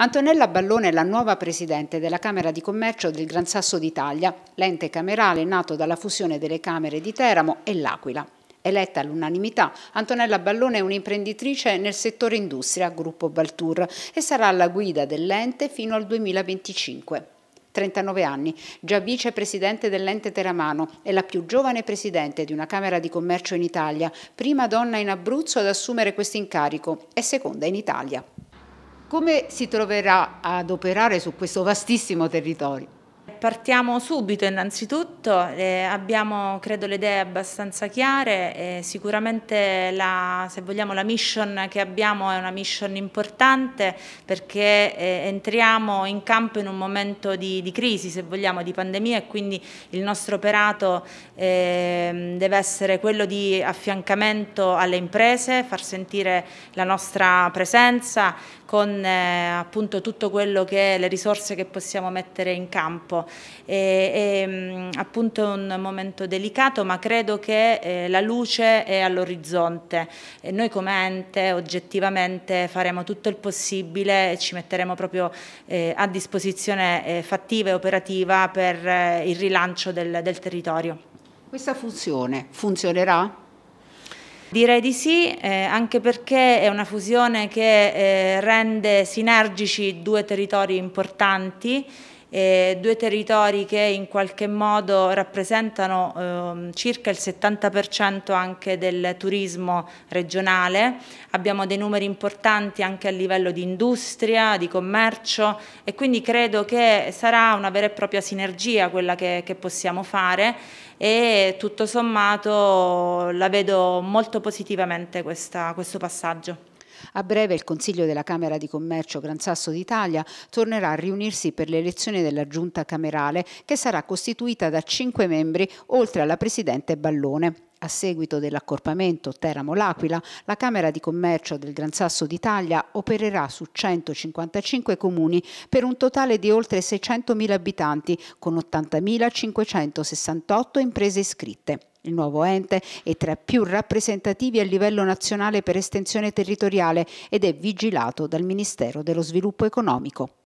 Antonella Ballone è la nuova presidente della Camera di Commercio del Gran Sasso d'Italia, l'ente camerale nato dalla fusione delle Camere di Teramo e L'Aquila. Eletta all'unanimità, Antonella Ballone è un'imprenditrice nel settore industria, gruppo Baltur, e sarà alla guida dell'ente fino al 2025. 39 anni, già vicepresidente dell'ente Teramano è la più giovane presidente di una Camera di Commercio in Italia, prima donna in Abruzzo ad assumere questo incarico e seconda in Italia. Come si troverà ad operare su questo vastissimo territorio? partiamo subito innanzitutto, eh, abbiamo credo le idee abbastanza chiare, eh, sicuramente la, se vogliamo la mission che abbiamo è una mission importante perché eh, entriamo in campo in un momento di, di, crisi se vogliamo, di pandemia e quindi il nostro operato ehm, deve essere quello di affiancamento alle imprese, far sentire la nostra presenza con eh, appunto tutto quello che è le risorse che possiamo mettere in campo è, è mm, appunto un momento delicato ma credo che eh, la luce è all'orizzonte e noi come ente oggettivamente faremo tutto il possibile e ci metteremo proprio eh, a disposizione eh, fattiva e operativa per eh, il rilancio del, del territorio. Questa funzione funzionerà? Direi di sì, eh, anche perché è una fusione che eh, rende sinergici due territori importanti eh, due territori che in qualche modo rappresentano eh, circa il 70% anche del turismo regionale, abbiamo dei numeri importanti anche a livello di industria, di commercio e quindi credo che sarà una vera e propria sinergia quella che, che possiamo fare e tutto sommato la vedo molto positivamente questa, questo passaggio. A breve il Consiglio della Camera di Commercio Gran Sasso d'Italia tornerà a riunirsi per l'elezione della giunta camerale che sarà costituita da cinque membri oltre alla Presidente Ballone. A seguito dell'accorpamento Teramo-L'Aquila, la Camera di Commercio del Gran Sasso d'Italia opererà su 155 comuni per un totale di oltre 600.000 abitanti, con 80.568 imprese iscritte. Il nuovo ente è tra i più rappresentativi a livello nazionale per estensione territoriale ed è vigilato dal Ministero dello Sviluppo Economico.